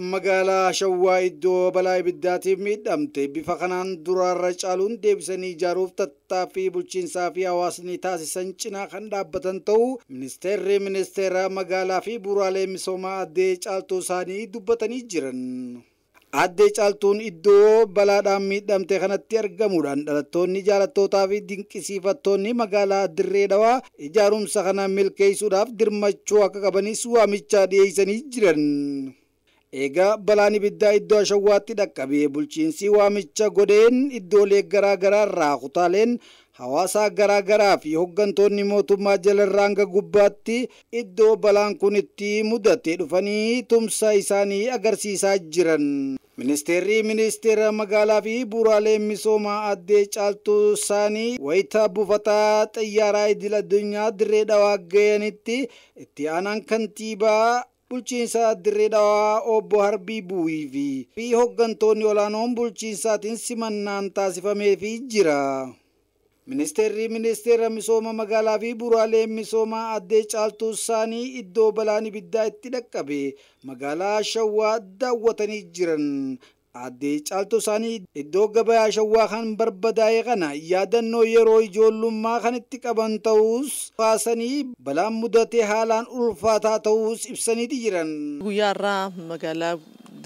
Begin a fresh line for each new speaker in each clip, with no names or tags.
magaalaa shawwaa iddoo balaa ibiddaatiif miidhamte bifa kanaan duraarra caaluun deebisanii ijaaruuf tattaaffii bulchiinsaa fi hawaasni taasisan cinaa kan dhaabbatan ta'uu ministeerri ministeera magaalaa fi buuraalee misoomaa addee caaltuu isaanii dubbatanii jiran. Addee caaltuun iddoo balaadhaan miidhamte kanatti argamuudhaan dhalattoonni jaalattootaa fi dinqisiifattoonni magaalaa Dirree Dhawaa ijaarumsa kana milkeessuudhaaf dirmachuu akka qabanis waamichaa dhiyeessanii jiran. eegaa balaan ibiddaa iddoo ashawwaatti dhaqqabee bulchiinsii waamicha godheen iddoolee garaa irraa kutaaleen hawaasaa garaagaraa fi hooggantoonni mootummaa jalarraanga gubbaatti iddoo balaan kun itti mudate dhufanii tumsa isaanii agarsiisaa jiran. ministeerri ministeera magaalaa fi bu'uuraalee misoomaa addee caaltuu isaanii wayitaa buufataa xayyaaraa idil addunyaa dirree dhawaa ga'anitti itti aanaan kantiibaa bulchiinsaa Dirree Dhawaa obbo Harbii Bu'ii fi hooggantoonni olaanoon bulchiinsaatiin simannaan taasifameefii jira. Ministeerri ministeera misooma magaalaa fi bu'uuraalee misoomaa addee Caaltuu Saanii iddoo balaan ibiddaa itti dhaqqabe magaalaa Shawwaa daawwatanii jiran Aaddee Caaltuu Saanii iddoo gabayaa shawwaa kan barbadaa'e kana yaadannoo yeroo ijoollummaa kan itti qaban ta'us kaasanii balaan mudatee haalaan ulfaataa ta'us ibsaniiti jiran.
Guyyaarraa magaalaa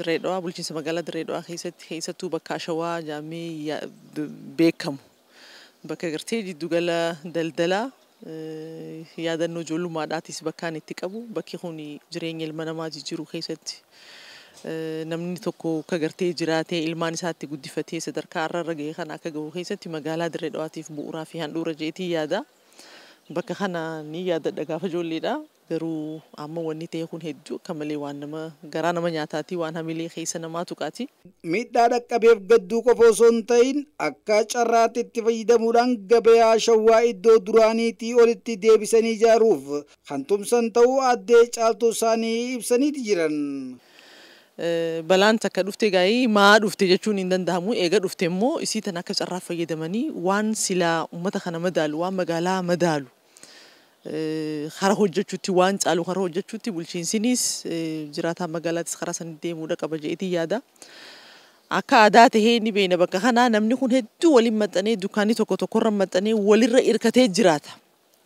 Direedho'aa bulchiinsa magaalaa Direedho'aa keessatti keessattuu bakka shawwaa jaamee beekamu bakka gartee jiddugala daldalaa yaadannoo ijoollummaadhaatis bakkaan itti qabu bakki kun jireenya ilma namaa jijjiiruu keessatti. namni tokko kagartee gartee jiraatee ilmaan isaatti guddifatee sadarkaa irra ragee kan akka gahu keessatti magaalaa dirree dhawaatiif bu'uuraa fi handhuura jeetii yaada. Bakka kana ni yaada gaafa ijoolleedha. Garuu amma wanni ta'e kun hedduu akka malee waan nama garaa nama nyaataatii waan hamilee keessa namaa tuqaati. Miidhaa dhaqqabeef gadduu qofa osoo hin ta'in akka
carraatti itti fayyadamuudhaan gabayaa shawwaa iddoo duraaniitii olitti deebisanii
ijaaruuf kan tumsan ta'uu addee caaltuu isaanii ibsaniiti jiran. balaan takka dhufte gaa'ee maa dhufte jechuun hin danda'amu eega dhufte immoo isii tan akka carraa fayyadamanii waan silaa uummata kana madaalu waan magaalaa madaalu kara hojjechuutti waan caalu kara hojjechuutti bulchiinsinis jiraataan magaalaatis karaa sanii deemuudha qaba jedheetii yaada. Akka aadaa tahee ni beena bakka kanaa namni kun hedduu waliin maxxanee dukkaanii tokko tokkorra maxxanee walirra irkatee jiraata.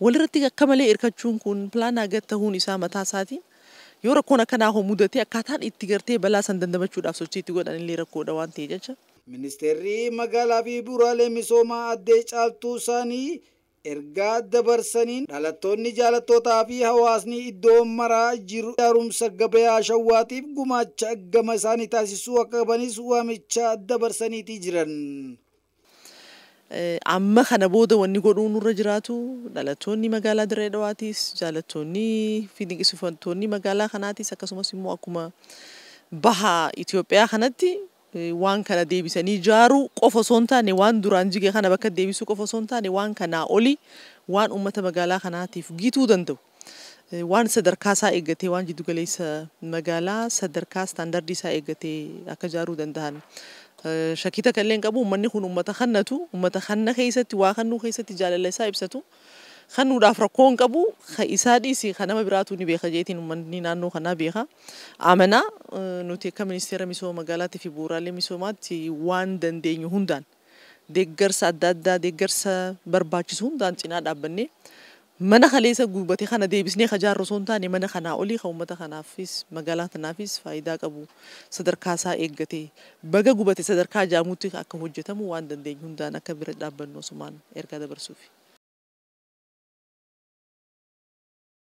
Walirratti akka malee irkachuun kun pilaanaa gad ta'uun isaa mataa isaati. yoo rakkoon akkanaa hoomudatee akkaataan itti gartee balaa san dandamachuudhaaf sochii itti godhan illee rakkoodha waan ta'e jecha.
Ministeerri magaalaa fi bu'uuraalee misoomaa addee caaltuu isaanii ergaa dabarsaniin dhalattoonni jaalattootaa fi hawaasni iddoo maraa jiru haarumsa gabayaa shawwaatiif gumaacha gama isaanii taasisuu akka qabanis waamicha dabarsaniitii jiran.
Eh, amma kana booda wanni godhuun irra jiraatu dhalattoonni magaalaa dirree dhawaatiis jaalattoonni fi dinqisiifattoonni magaalaa kanaatis akkasumas immoo akkuma baha Itoophiyaa kanatti eh, waan kana deebisanii ijaaru qofa osoo hin taane waan duraan jige kana bakka deebisuu qofa osoo hin taane waan kanaa olii waan uummata magaalaa kanaatiif giituu danda'u. Eh, waan sadarkaa isaa eeggatee waan jiddu jiddugaleessa magaalaa sadarkaa istaandardii isaa eeggatee akka ijaaruu danda'an shakita kalleen qabu uummanni kun uummata kannatu uummata kanna keessatti waa kannuu keessatti jaalala isaa ibsatu kannuudhaaf rakkoo hin qabu isaa dhiisi kan nama biraatu ni beeka jeetiin uummanni naannoo kanaa beeka amanaa nuti akka ministeera misooma magaalaatii fi bu'uuraalee misoomaatti waan dandeenyu hundaan deeggarsa adda addaa deeggarsa barbaachisu hundaan cinaa dhaabbannee mana kaleessa guubate kana deebisnee kajaarru osoo hin taane mana kanaa olii kan uummata kanaafis magaalaa kanaafis faayidaa qabu sadarkaa isaa eeggatee baga gubate sadarkaa jaamuutti akka hojjetamu waan dandeenyu hundaan akka bira dhaabbannu osumaan ergaa dabarsuufi.